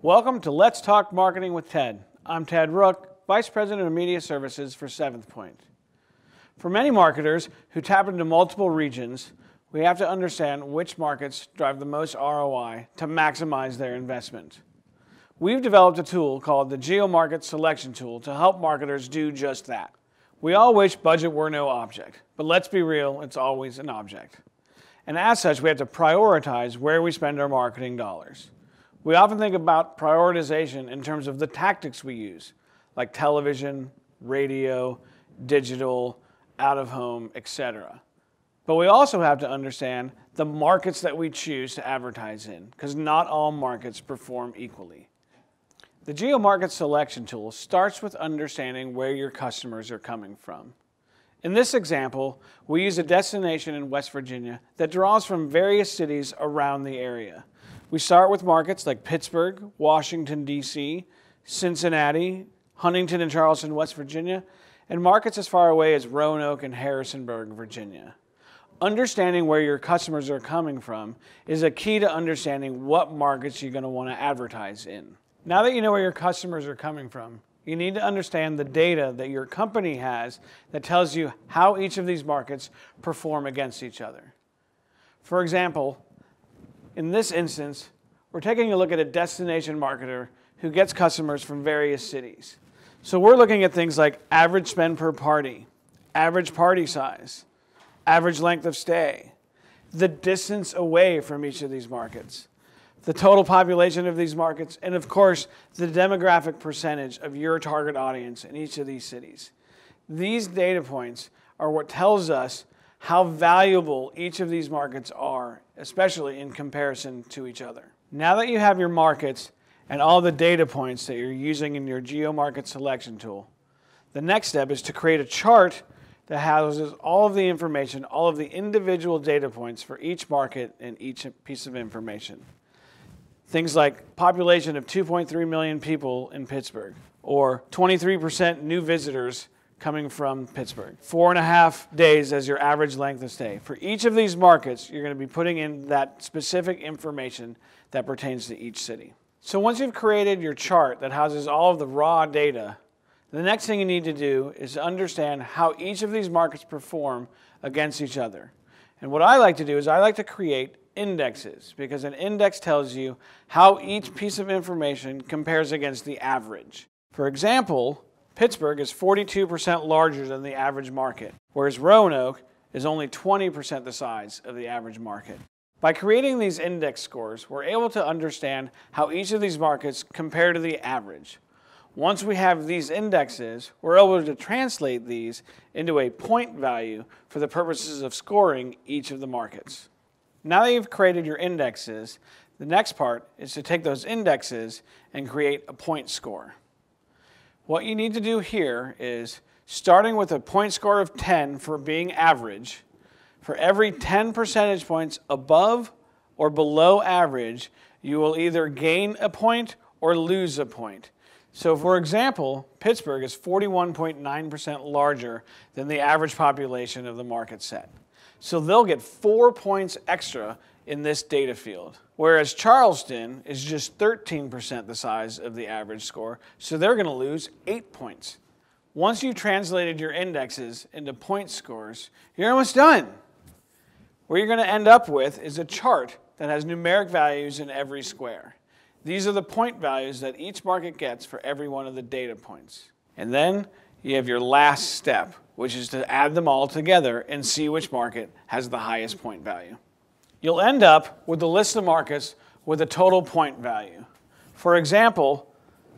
Welcome to Let's Talk Marketing with Ted. I'm Ted Rook, Vice President of Media Services for Seventh Point. For many marketers who tap into multiple regions, we have to understand which markets drive the most ROI to maximize their investment. We've developed a tool called the GeoMarket Selection Tool to help marketers do just that. We all wish budget were no object, but let's be real, it's always an object. And as such, we have to prioritize where we spend our marketing dollars. We often think about prioritization in terms of the tactics we use, like television, radio, digital, out of home, etc. But we also have to understand the markets that we choose to advertise in, because not all markets perform equally. The geomarket selection tool starts with understanding where your customers are coming from. In this example, we use a destination in West Virginia that draws from various cities around the area. We start with markets like Pittsburgh, Washington, D.C., Cincinnati, Huntington and Charleston, West Virginia, and markets as far away as Roanoke and Harrisonburg, Virginia. Understanding where your customers are coming from is a key to understanding what markets you're going to want to advertise in. Now that you know where your customers are coming from, you need to understand the data that your company has that tells you how each of these markets perform against each other. For example, in this instance, we're taking a look at a destination marketer who gets customers from various cities. So we're looking at things like average spend per party, average party size, average length of stay, the distance away from each of these markets, the total population of these markets, and of course, the demographic percentage of your target audience in each of these cities. These data points are what tells us how valuable each of these markets are, especially in comparison to each other. Now that you have your markets and all the data points that you're using in your geomarket selection tool, the next step is to create a chart that houses all of the information, all of the individual data points for each market and each piece of information. Things like population of 2.3 million people in Pittsburgh, or 23% new visitors coming from Pittsburgh. Four and a half days as your average length of stay. For each of these markets, you're going to be putting in that specific information that pertains to each city. So once you've created your chart that houses all of the raw data, the next thing you need to do is understand how each of these markets perform against each other. And what I like to do is I like to create indexes because an index tells you how each piece of information compares against the average. For example, Pittsburgh is 42% larger than the average market, whereas Roanoke is only 20% the size of the average market. By creating these index scores, we're able to understand how each of these markets compare to the average. Once we have these indexes, we're able to translate these into a point value for the purposes of scoring each of the markets. Now that you've created your indexes, the next part is to take those indexes and create a point score. What you need to do here is starting with a point score of 10 for being average, for every 10 percentage points above or below average, you will either gain a point or lose a point. So, for example, Pittsburgh is 41.9% larger than the average population of the market set. So they'll get four points extra in this data field. Whereas Charleston is just 13% the size of the average score, so they're going to lose eight points. Once you have translated your indexes into point scores, you're almost done. What you're going to end up with is a chart that has numeric values in every square. These are the point values that each market gets for every one of the data points. And then you have your last step, which is to add them all together and see which market has the highest point value you'll end up with the list of markets with a total point value. For example,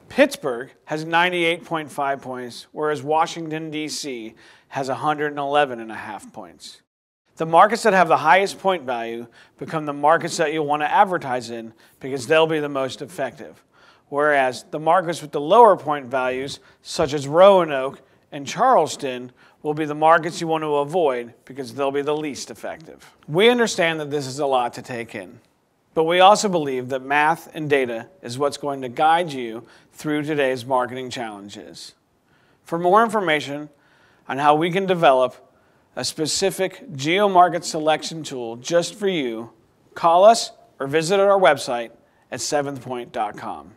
Pittsburgh has 98.5 points, whereas Washington, D.C. has 111.5 points. The markets that have the highest point value become the markets that you'll want to advertise in because they'll be the most effective. Whereas the markets with the lower point values, such as Roanoke and Charleston will be the markets you want to avoid because they'll be the least effective. We understand that this is a lot to take in, but we also believe that math and data is what's going to guide you through today's marketing challenges. For more information on how we can develop a specific geo market selection tool just for you, call us or visit our website at seventhpoint.com.